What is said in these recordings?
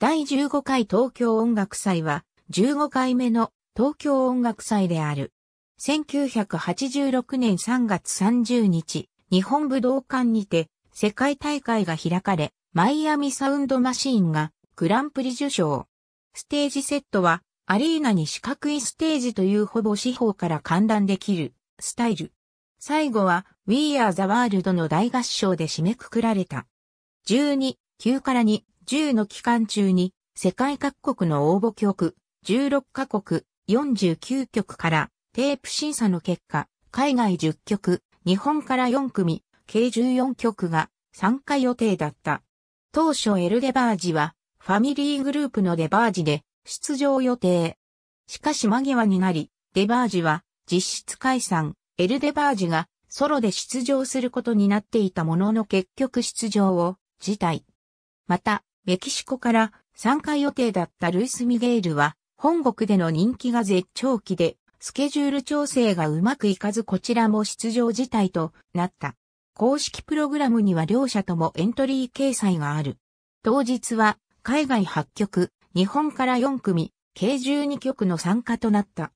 第15回東京音楽祭は15回目の東京音楽祭である。1986年3月30日、日本武道館にて世界大会が開かれ、マイアミサウンドマシーンがグランプリ受賞。ステージセットはアリーナに四角いステージというほぼ四方から観覧できるスタイル。最後は We Are the World の大合唱で締めくくられた。12、9から2、10の期間中に世界各国の応募局16カ国49局からテープ審査の結果、海外10局、日本から4組、計14局が参加予定だった。当初エルデバージはファミリーグループのデバージで出場予定。しかし間際になり、デバージは実質解散、エルデバージがソロで出場することになっていたものの結局出場を辞退。また、メキシコから参加予定だったルイス・ミゲールは、本国での人気が絶頂期で、スケジュール調整がうまくいかずこちらも出場辞退となった。公式プログラムには両者ともエントリー掲載がある。当日は海外8局、日本から4組、計12局の参加となった。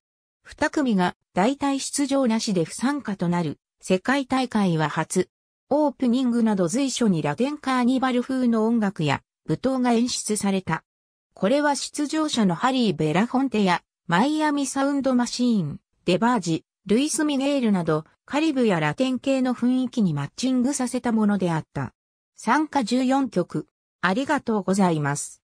2組が大体出場なしで不参加となる世界大会は初。オープニングなど随所にラテンカーニバル風の音楽や舞踏が演出された。これは出場者のハリー・ベラフォンテやマイアミ・サウンド・マシーン、デバージ、ルイス・ミゲールなどカリブやラテン系の雰囲気にマッチングさせたものであった。参加14曲。ありがとうございます。